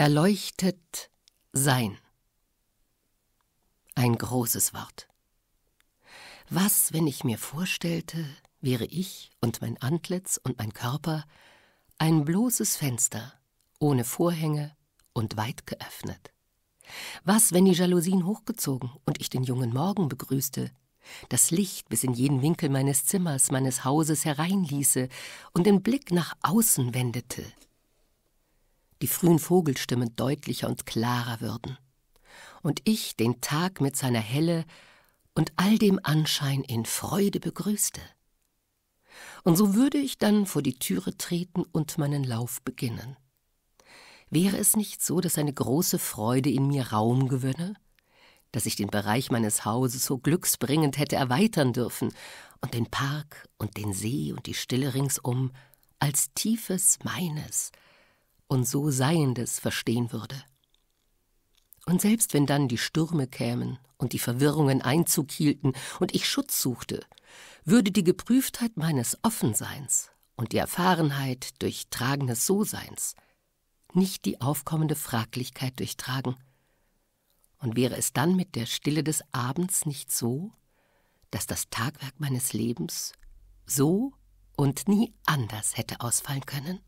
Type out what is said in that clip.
Erleuchtet sein. Ein großes Wort. Was, wenn ich mir vorstellte, wäre ich und mein Antlitz und mein Körper ein bloßes Fenster, ohne Vorhänge und weit geöffnet? Was, wenn die Jalousien hochgezogen und ich den jungen Morgen begrüßte, das Licht bis in jeden Winkel meines Zimmers, meines Hauses hereinließe und den Blick nach außen wendete, die frühen Vogelstimmen deutlicher und klarer würden. Und ich den Tag mit seiner Helle und all dem Anschein in Freude begrüßte. Und so würde ich dann vor die Türe treten und meinen Lauf beginnen. Wäre es nicht so, dass eine große Freude in mir Raum gewönne? Dass ich den Bereich meines Hauses so glücksbringend hätte erweitern dürfen und den Park und den See und die Stille ringsum als tiefes meines, und so Seiendes verstehen würde. Und selbst wenn dann die Stürme kämen und die Verwirrungen Einzug hielten und ich Schutz suchte, würde die Geprüftheit meines Offenseins und die Erfahrenheit durch tragendes So-Seins nicht die aufkommende Fraglichkeit durchtragen. Und wäre es dann mit der Stille des Abends nicht so, dass das Tagwerk meines Lebens so und nie anders hätte ausfallen können?